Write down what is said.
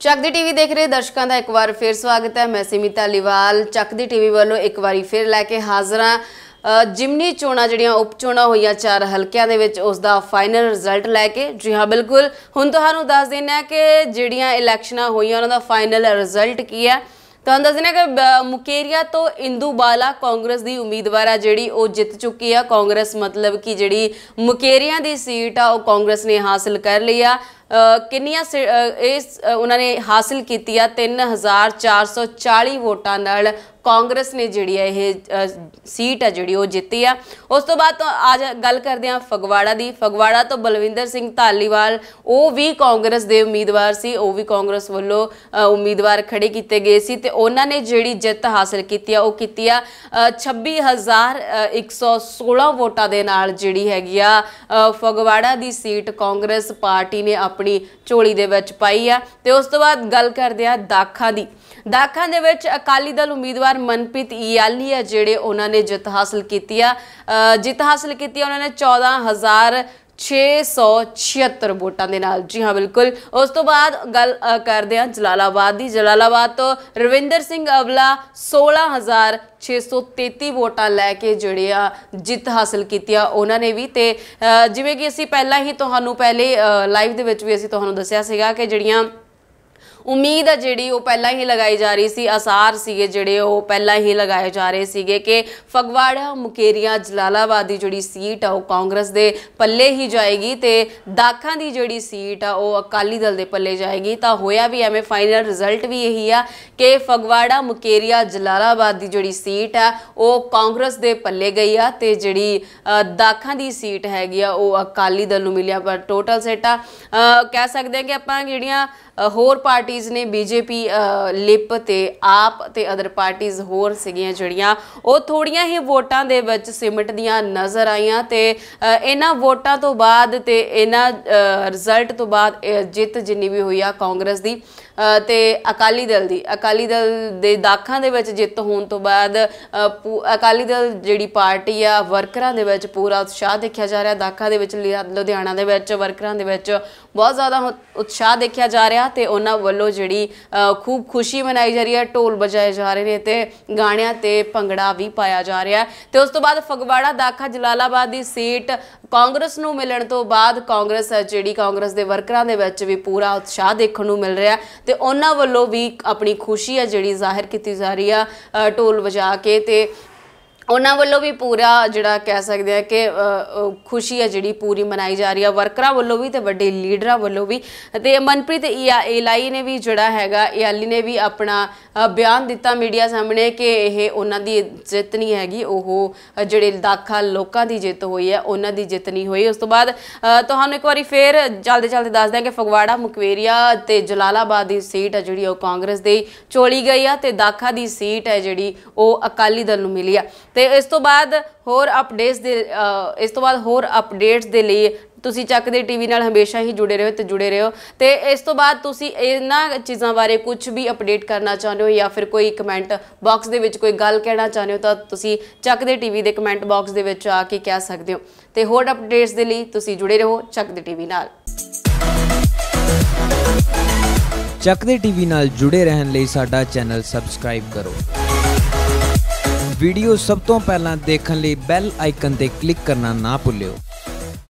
ਚੱਕ ਦੀ ਟੀਵੀ ਦੇਖ ਰਹੇ ਦਰਸ਼ਕਾਂ ਦਾ ਇੱਕ ਵਾਰ ਫੇਰ ਸਵਾਗਤ ਹੈ ਮੈਂ ਸਿਮਿਤਾ ਲਿਵਾਲ ਚੱਕ ਦੀ ਟੀਵੀ ਵੱਲੋਂ ਇੱਕ ਵਾਰੀ ਫੇਰ ਲੈ ਕੇ ਹਾਜ਼ਰ ਹਾਂ ਜਿਮਨੀ ਚੋਣਾ ਜਿਹੜੀਆਂ ਉਪਚੋਣਾ ਹੋਈਆਂ ਚਾਰ ਹਲਕਿਆਂ ਦੇ ਵਿੱਚ ਉਸ ਦਾ ਫਾਈਨਲ ਰਿਜ਼ਲਟ ਲੈ ਕੇ ਜੀ ਹਾਂ ਬਿਲਕੁਲ ਹੁਣ ਤੁਹਾਨੂੰ ਦੱਸ ਦੇਣਾ ਹੈ ਕਿ ਜਿਹੜੀਆਂ ਇਲੈਕਸ਼ਨਾਂ ਹੋਈਆਂ ਉਹਨਾਂ ਦਾ ਫਾਈਨਲ ਰਿਜ਼ਲਟ ਕੀ ਹੈ ਤੁਹਾਨੂੰ ਦੱਸ ਦੇਣਾ ਕਿ ਮੁਕੇਰੀਆ ਤੋਂ ਇੰਦੂ ਬਾਲਾ ਕਾਂਗਰਸ ਦੀ ਉਮੀਦਵਾਰ ਆ ਜਿਹੜੀ ਉਹ ਜਿੱਤ ਚੁੱਕੀ ਆ ਕਾਂਗਰਸ ਮਤਲਬ ਕਿ ਜਿਹੜੀ ਮੁਕੇਰੀਆ ਦੀ ਸੀਟ ਆ ਉਹ ਕਾਂਗਰਸ ਨੇ ਹਾਸਲ ਕਰ ਲਈ ਆ ਕਿੰਨੀਆਂ ਇਸ ਉਹਨਾਂ ਨੇ ਹਾਸਲ ਕੀਤੀ ਆ 3440 ਵੋਟਾਂ ਨਾਲ ਕਾਂਗਰਸ ਨੇ ਜਿਹੜੀ ਇਹ ਸੀਟ ਆ ਜਿਹੜੀ ਉਹ ਜਿੱਤੀ ਆ ਉਸ ਤੋਂ ਬਾਅਦ ਆ ਅੱਜ ਗੱਲ ਕਰਦੇ ਆ ਫਗਵਾੜਾ ਦੀ ਫਗਵਾੜਾ ਤੋਂ ਬਲਵਿੰਦਰ ਸਿੰਘ ਧਾਲੀਵਾਲ ਉਹ ਵੀ ਕਾਂਗਰਸ ਦੇ ਉਮੀਦਵਾਰ ਸੀ ਉਹ ਵੀ ਕਾਂਗਰਸ ਵੱਲੋਂ ਉਮੀਦਵਾਰ ਖੜੇ ਕੀਤੇ ਗਏ ਸੀ ਤੇ ਉਹਨਾਂ ਨੇ ਜਿਹੜੀ ਜਿੱਤ ਹਾਸਲ ਕੀਤੀ ਆ ਉਹ ਕੀਤੀ ਆ 26116 ਵੋਟਾਂ ਦੇ ਨਾਲ ਜਿਹੜੀ ਹੈਗੀ ਆ ਫਗਵਾੜਾ ਦੀ ਸੀਟ ਕਾਂਗਰਸ ਪਾਰਟੀ ਨੇ ਆਪਣੀ ਝੋਲੀ ਦੇ ਵਿੱਚ ਪਾਈ ਆ ਤੇ ਉਸ ਤੋਂ ਬਾਅਦ ਗੱਲ ਕਰਦੇ ਆ ਦਾਖਾਂ ਦੀ ਦਾਖਾਂ ਦੇ ਵਿੱਚ ਅਕਾਲੀ ਦਲ ਉਮੀਦਵਾਰ ਮਨਪ੍ਰੀਤ ਇਆਲੀ ਆ ਜਿਹੜੇ ਉਹਨਾਂ ਨੇ ਜਿੱਤ ਹਾਸਲ ਕੀਤੀ ਆ ਜਿੱਤ ਹਾਸਲ ਕੀਤੀ ਉਹਨਾਂ ਨੇ 14000 676 ਵੋਟਾਂ ਦੇ ਨਾਲ ਜੀ ਹਾਂ ਬਿਲਕੁਲ ਉਸ ਤੋਂ ਬਾਅਦ ਗੱਲ ਕਰਦੇ ਹਾਂ ਜਲਾਲਾਬਾਦ ਦੀ ਜਲਾਲਾਬਾਦ ਤੋਂ ਰਵਿੰਦਰ ਸਿੰਘ ਅਵਲਾ 16633 ਵੋਟਾਂ ਲੈ ਕੇ ਜਿਹੜੇ ਆ ਜਿੱਤ ਹਾਸਲ ਕੀਤੀ ਆ ਉਹਨਾਂ ਨੇ ਵੀ ਤੇ ਜਿਵੇਂ ਕਿ ਅਸੀਂ ਪਹਿਲਾਂ ਹੀ ਤੁਹਾਨੂੰ ਪਹਿਲੇ ਲਾਈਵ ਦੇ ਵਿੱਚ ਵੀ ਅਸੀਂ ਤੁਹਾਨੂੰ ਦੱਸਿਆ ਸੀਗਾ ਕਿ ਜਿਹੜੀਆਂ ਉਮੀਦ ਹੈ ਜਿਹੜੀ ਉਹ ਪਹਿਲਾਂ ਹੀ ਲਗਾਈ ਜਾ ਰਹੀ ਸੀ ਅਸਾਰ ਸੀਗੇ ਜਿਹੜੇ ਉਹ ਪਹਿਲਾਂ ਹੀ ਲਗਾਏ ਜਾ ਰਹੇ ਸੀਗੇ ਕਿ ਫਗਵਾੜਾ ਮੁਕੇਰੀਆ ਜਲਾਲਾਬਾਦ ਦੀ ਜਿਹੜੀ ਸੀਟ ਆ ਉਹ ਕਾਂਗਰਸ ਦੇ ਪੱਲੇ ਹੀ ਜਾਏਗੀ ਤੇ ਦਾਖਾਂ ਦੀ ਜਿਹੜੀ ਸੀਟ ਆ ਉਹ ਅਕਾਲੀ ਦਲ ਦੇ ਪੱਲੇ ਜਾਏਗੀ ਤਾਂ ਹੋਇਆ ਵੀ ਐਵੇਂ ਫਾਈਨਲ ਰਿਜ਼ਲਟ ਵੀ ਇਹੀ ਆ ਕਿ ਫਗਵਾੜਾ ਮੁਕੇਰੀਆ ਜਲਾਲਾਬਾਦ ਦੀ ਜਿਹੜੀ ਸੀਟ ਆ ਉਹ ਕਾਂਗਰਸ ਦੇ ਪੱਲੇ ਗਈ ਆ ਤੇ ਜਿਹੜੀ ਦਾਖਾਂ ਦੀ ਸੀਟ ਹੈਗੀ ਆ ਉਹ ਅਕਾਲੀ ਦਲ ਨੂੰ ਮਿਲਿਆ ਪਰ ਟੋਟਲ ਸੈਟ ਆ ਕਹਿ ਸਕਦੇ ਆ ਕਿ ਆਪਾਂ ਜਿਹੜੀਆਂ ਹੋਰ ਪਾਰਟੀਆਂ ਨੇ ਬੀਜੇਪੀ ਲਿਪ ਤੇ ਆਪ ਤੇ ਅਦਰ ਪਾਰਟੀਆਂ ਹੋਰ ਸੀਗੀਆਂ ਜਿਹੜੀਆਂ ਉਹ ਥੋੜੀਆਂ ਹੀ ਵੋਟਾਂ ਦੇ ਵਿੱਚ ਸਿਮਟਦੀਆਂ ਨਜ਼ਰ ਆਈਆਂ ਤੇ ਇਹਨਾਂ ਵੋਟਾਂ ਤੋਂ ਬਾਅਦ ਤੇ ਇਹਨਾਂ ਰਿਜ਼ਲਟ ਤੋਂ ਬਾਅਦ ਜਿੱਤ ਜਿੰਨੀ ਵੀ ਹੋਈ ਆ ਕਾਂਗਰਸ ਦੀ ਤੇ ਅਕਾਲੀ ਦਲ ਦੀ ਅਕਾਲੀ ਦਲ ਦੇ ਦਾਖਾਂ ਦੇ ਵਿੱਚ ਜਿੱਤ ਹੋਣ ਤੋਂ ਬਾਅਦ ਅਕਾਲੀ ਦਲ ਜਿਹੜੀ ਪਾਰਟੀ ਆ ਵਰਕਰਾਂ ਦੇ ਵਿੱਚ ਪੂਰਾ ਉਤਸ਼ਾਹ ਦੇਖਿਆ ਜਾ ਰਿਹਾ ਦਾਖਾਂ ਦੇ ਵਿੱਚ ਲੁਧਿਆਣਾ ਦੇ ਵਿੱਚ ਵਰਕਰਾਂ ਦੇ ਵਿੱਚ ਬਹੁਤ ਜ਼ਿਆਦਾ ਉਤਸ਼ਾਹ ਦੇਖਿਆ ਜਾ ਰਿਹਾ ਤੇ ਉਹਨਾਂ ਵੱਲੋਂ ਜਿਹੜੀ ਖੂਬ ਖੁਸ਼ੀ ਮਨਾਈ ਜਾ ਰਹੀ ਹੈ ਢੋਲ ਵਜਾਏ ਜਾ ਰਹੇ ਨੇ ਤੇ ਗਾਣਿਆਂ ਤੇ ਭੰਗੜਾ ਵੀ ਪਾਇਆ ਜਾ ਰਿਹਾ ਤੇ ਉਸ ਤੋਂ ਬਾਅਦ ਫਗਵਾੜਾ ਦਾਖਾ ਜਲਾਲਾਬਾਦ ਦੀ ਸੀਟ ਕਾਂਗਰਸ ਨੂੰ ਮਿਲਣ ਤੋਂ ਬਾਅਦ ਕਾਂਗਰਸ ਜਿਹੜੀ ਕਾਂਗਰਸ ਦੇ ਵਰਕਰਾਂ ਦੇ ਵਿੱਚ ਵੀ ਪੂਰਾ ਉਤਸ਼ਾਹ ਦੇਖਣ ਨੂੰ ਮਿਲ ਰਿਹਾ ਤੇ ਉਹਨਾਂ ਵੱਲੋਂ ਵੀ ਆਪਣੀ ਖੁਸ਼ੀ ਹੈ ਜਿਹੜੀ ਜ਼ਾਹਿਰ ਕੀਤੀ ਜਾ ਰਹੀ ਆ ਢੋਲ ਵਜਾ ਕੇ ਤੇ ਉਹਨਾਂ ਵੱਲੋਂ ਵੀ ਪੂਰਾ ਜਿਹੜਾ ਕਹਿ ਸਕਦੇ ਆ ਕਿ ਖੁਸ਼ੀ ਹੈ ਜਿਹੜੀ ਪੂਰੀ ਮਨਾਈ ਜਾ ਰਹੀ ਆ ਵਰਕਰਾਂ ਵੱਲੋਂ ਵੀ ਤੇ ਵੱਡੇ ਲੀਡਰਾਂ ਵੱਲੋਂ ਵੀ ਤੇ ਮਨਪ੍ਰੀਤ ਇਲਾਈ ਨੇ ਵੀ ਜਿਹੜਾ ਹੈਗਾ ਇਆਲੀ ਨੇ ਵੀ ਆਪਣਾ ਬਿਆਨ ਦਿੱਤਾ ਮੀਡੀਆ ਸਾਹਮਣੇ ਕਿ ਇਹ ਉਹਨਾਂ ਦੀ ਜਿੱਤ ਨਹੀਂ ਹੈਗੀ ਉਹ ਜਿਹੜੇ ਦਾਖਾ ਲੋਕਾਂ ਦੀ ਜਿੱਤ ਹੋਈ ਹੈ ਉਹਨਾਂ ਦੀ ਜਿੱਤ ਨਹੀਂ ਹੋਈ ਉਸ ਤੋਂ ਬਾਅਦ ਤੁਹਾਨੂੰ ਇੱਕ ਵਾਰੀ ਫੇਰ ਜਲਦੀ ਜਲਦੀ ਦੱਸ ਦਿਆਂ ਕਿ ਫਗਵਾੜਾ ਮੁਕਵੇਰੀਆ ਤੇ ਜਲਾਲਾਬਾਦ ਦੀ ਸੀਟ ਹੈ ਜਿਹੜੀ ਉਹ ਕਾਂਗਰਸ ਦੇ ਚੋਲੀ ਗਈ ਆ ਤੇ ਦਾਖਾ ਦੀ ਸੀਟ ਹੈ ਜਿਹੜੀ ਉਹ ਅਕਾਲੀ ਦਲ ਨੂੰ ਮਿਲੀ ਆ ਤੇ ਇਸ ਤੋਂ ਬਾਅਦ ਹੋਰ ਅਪਡੇਟਸ ਦੇ ਇਸ ਤੋਂ ਬਾਅਦ ਹੋਰ ਅਪਡੇਟਸ ਦੇ ਲਈ ਤੁਸੀਂ ਚੱਕ ਦੇ ਟੀਵੀ ਨਾਲ ਹਮੇਸ਼ਾ ਹੀ ਜੁੜੇ ਰਹੋ ਤੇ ਜੁੜੇ ਰਹੋ ਤੇ ਇਸ ਤੋਂ ਬਾਅਦ ਤੁਸੀਂ ਇਹਨਾਂ ਚੀਜ਼ਾਂ ਬਾਰੇ ਕੁਝ ਵੀ ਅਪਡੇਟ ਕਰਨਾ ਚਾਹੁੰਦੇ ਹੋ ਜਾਂ ਫਿਰ ਕੋਈ ਕਮੈਂਟ ਬਾਕਸ ਦੇ ਵਿੱਚ ਕੋਈ ਗੱਲ ਕਹਿਣਾ ਚਾਹੁੰਦੇ ਹੋ ਤਾਂ ਤੁਸੀਂ ਚੱਕ ਦੇ ਟੀਵੀ ਦੇ ਕਮੈਂਟ ਬਾਕਸ ਦੇ ਵਿੱਚ ਆ ਕੇ ਕਹਿ ਸਕਦੇ ਹੋ ਤੇ ਹੋਰ ਅਪਡੇਟਸ ਦੇ ਲਈ ਤੁਸੀਂ ਜੁੜੇ ਰਹੋ ਚੱਕ ਦੇ ਟੀਵੀ ਨਾਲ ਚੱਕ ਦੇ ਟੀਵੀ ਨਾਲ ਜੁੜੇ ਰਹਿਣ ਲਈ ਸਾਡਾ ਚੈਨਲ ਸਬਸਕ੍ਰਾਈਬ ਕਰੋ ਵੀਡੀਓ ਸਭ ਤੋਂ ਪਹਿਲਾਂ ਦੇਖਣ ਲਈ ਬੈਲ ਆਈਕਨ ਤੇ ਕਲਿੱਕ ਕਰਨਾ ਨਾ ਭੁੱਲਿਓ